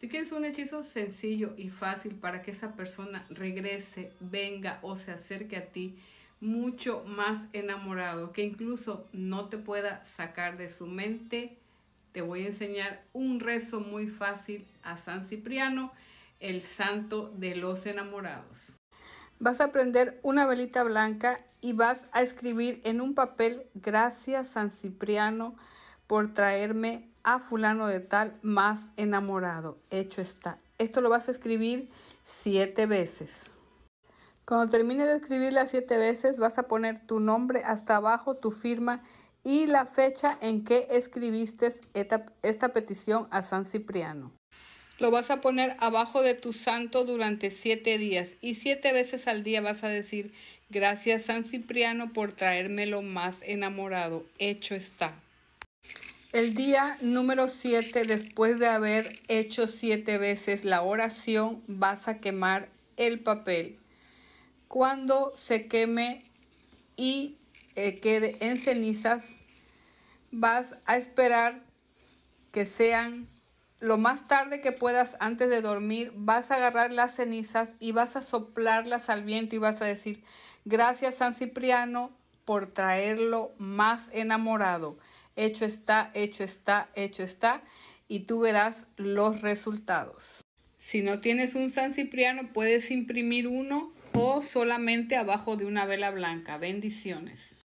Si quieres un hechizo sencillo y fácil para que esa persona regrese, venga o se acerque a ti mucho más enamorado, que incluso no te pueda sacar de su mente, te voy a enseñar un rezo muy fácil a San Cipriano, el santo de los enamorados. Vas a prender una velita blanca y vas a escribir en un papel, gracias San Cipriano, por traerme a fulano de tal más enamorado. Hecho está. Esto lo vas a escribir siete veces. Cuando termines de escribir las siete veces, vas a poner tu nombre hasta abajo, tu firma y la fecha en que escribiste esta, esta petición a San Cipriano. Lo vas a poner abajo de tu santo durante siete días y siete veces al día vas a decir, gracias San Cipriano por traérmelo más enamorado. Hecho está. El día número 7, después de haber hecho siete veces la oración, vas a quemar el papel. Cuando se queme y eh, quede en cenizas, vas a esperar que sean lo más tarde que puedas antes de dormir, vas a agarrar las cenizas y vas a soplarlas al viento y vas a decir, gracias San Cipriano por traerlo más enamorado. Hecho está, hecho está, hecho está, y tú verás los resultados. Si no tienes un San Cipriano, puedes imprimir uno o solamente abajo de una vela blanca. Bendiciones.